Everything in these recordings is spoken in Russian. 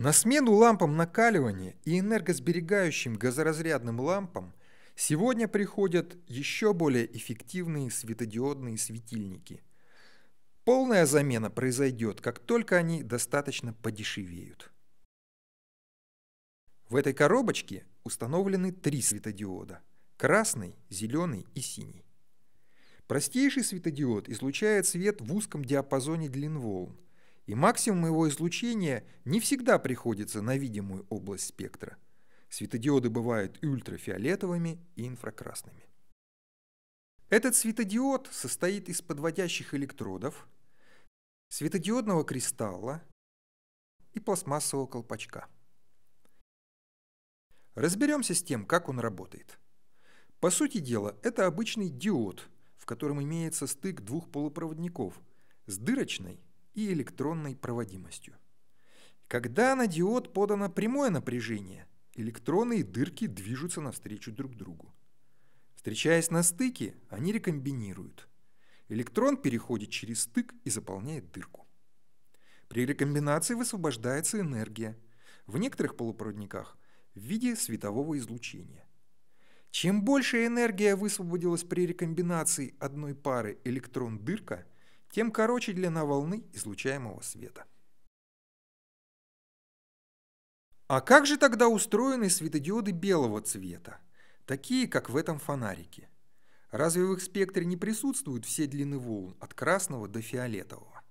На смену лампам накаливания и энергосберегающим газоразрядным лампам сегодня приходят еще более эффективные светодиодные светильники. Полная замена произойдет, как только они достаточно подешевеют. В этой коробочке установлены три светодиода – красный, зеленый и синий. Простейший светодиод излучает свет в узком диапазоне длин волн – и максимум его излучения не всегда приходится на видимую область спектра. Светодиоды бывают и ультрафиолетовыми и инфракрасными. Этот светодиод состоит из подводящих электродов, светодиодного кристалла и пластмассового колпачка. Разберемся с тем, как он работает. По сути дела, это обычный диод, в котором имеется стык двух полупроводников с дырочной и электронной проводимостью. Когда на диод подано прямое напряжение, электроны и дырки движутся навстречу друг другу. Встречаясь на стыке, они рекомбинируют. Электрон переходит через стык и заполняет дырку. При рекомбинации высвобождается энергия, в некоторых полупроводниках в виде светового излучения. Чем больше энергия высвободилась при рекомбинации одной пары электрон-дырка, тем короче длина волны излучаемого света. А как же тогда устроены светодиоды белого цвета, такие, как в этом фонарике? Разве в их спектре не присутствуют все длины волн, от красного до фиолетового?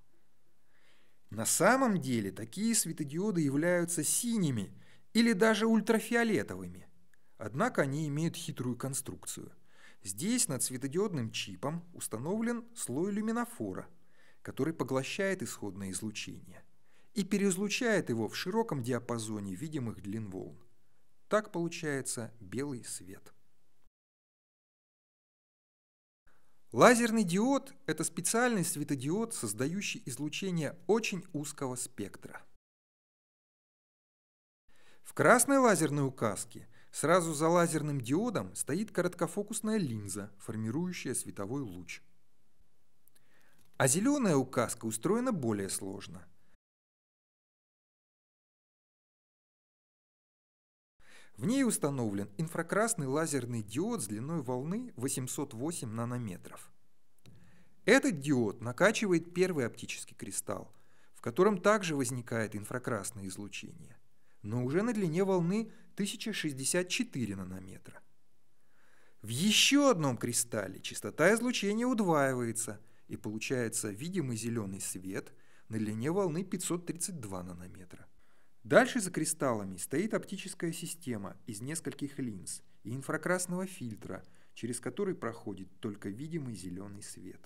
На самом деле такие светодиоды являются синими или даже ультрафиолетовыми, однако они имеют хитрую конструкцию. Здесь над светодиодным чипом установлен слой люминофора, который поглощает исходное излучение и переизлучает его в широком диапазоне видимых длин волн. Так получается белый свет. Лазерный диод – это специальный светодиод, создающий излучение очень узкого спектра. В красной лазерной указке – Сразу за лазерным диодом стоит короткофокусная линза, формирующая световой луч. А зеленая указка устроена более сложно. В ней установлен инфракрасный лазерный диод с длиной волны 808 нанометров. Этот диод накачивает первый оптический кристалл, в котором также возникает инфракрасное излучение но уже на длине волны 1064 нанометра. В еще одном кристалле частота излучения удваивается и получается видимый зеленый свет на длине волны 532 нанометра. Дальше за кристаллами стоит оптическая система из нескольких линз и инфракрасного фильтра, через который проходит только видимый зеленый свет.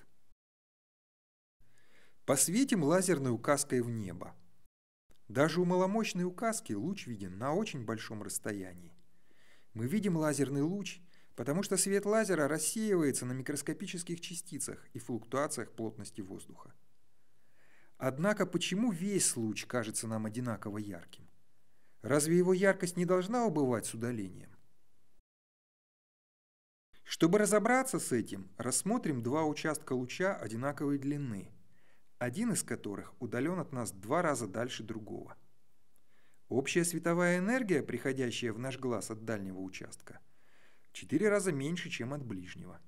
Посветим лазерной указкой в небо. Даже у маломощной указки луч виден на очень большом расстоянии. Мы видим лазерный луч, потому что свет лазера рассеивается на микроскопических частицах и флуктуациях плотности воздуха. Однако почему весь луч кажется нам одинаково ярким? Разве его яркость не должна убывать с удалением? Чтобы разобраться с этим, рассмотрим два участка луча одинаковой длины, один из которых удален от нас два раза дальше другого. Общая световая энергия, приходящая в наш глаз от дальнего участка, в четыре раза меньше, чем от ближнего.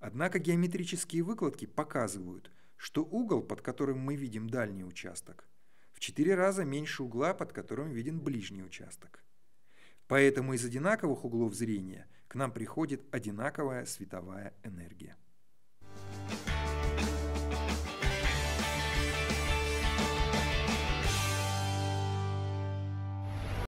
Однако геометрические выкладки показывают, что угол, под которым мы видим дальний участок, в четыре раза меньше угла, под которым виден ближний участок. Поэтому из одинаковых углов зрения к нам приходит одинаковая световая энергия.